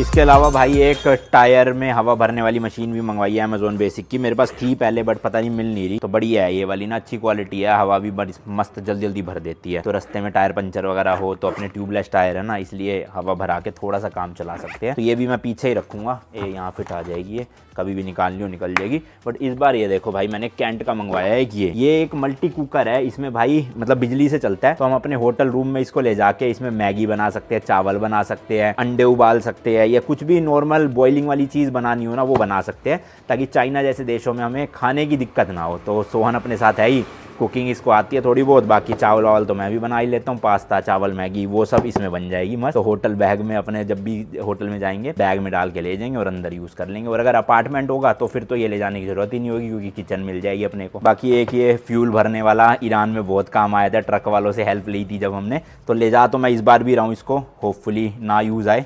इसके अलावा भाई एक टायर में हवा भरने वाली मशीन भी मंगवाई है अमेजोन बेसिक की मेरे पास थी पहले बट पता नहीं मिल नहीं रही तो बढ़िया है ये वाली ना अच्छी क्वालिटी है हवा भी मस्त जल्दी जल्दी भर देती है तो रस्ते में टायर पंचर वगैरह हो तो अपने ट्यूबलेस टायर है ना इसलिए हवा भरा के थोड़ा सा काम चला सकते हैं तो ये भी मैं पीछे ही रखूंगा ये यहाँ फिट आ जाएगी ये कभी भी निकालनी हो निकल जाएगी बट इस बार ये देखो भाई मैंने कैंट का मंगवाया है ये ये एक मल्टी कुकर है इसमें भाई मतलब बिजली से चलता है तो हम अपने होटल रूम में इसको ले जाके इसमें मैगी बना सकते हैं चावल बना सकते हैं अंडे उबाल सकते हैं है या कुछ भी नॉर्मल बॉइलिंग वाली चीज़ बनानी हो ना वो बना सकते हैं ताकि चाइना जैसे देशों में हमें खाने की दिक्कत ना हो तो सोहन अपने साथ है ही कुकिंग इसको आती है थोड़ी बहुत बाकी चावल वावल तो मैं भी बना ही लेता हूँ पास्ता चावल मैगी वो सब इसमें बन जाएगी मस्त तो होटल बैग में अपने जब भी होटल में जाएंगे बैग में डाल के ले जाएंगे और अंदर यूज़ कर लेंगे और अगर अपार्टमेंट होगा तो फिर तो ये ले जाने की जरूरत ही नहीं होगी क्योंकि किचन मिल जाएगी अपने को बाकी एक ये फ्यूल भरने वाला ईरान में बहुत काम आया था ट्रक वालों से हेल्प ली थी जब हमने तो ले जा तो मैं इस बार भी रहा हूँ इसको होपफुली ना यूज़ आए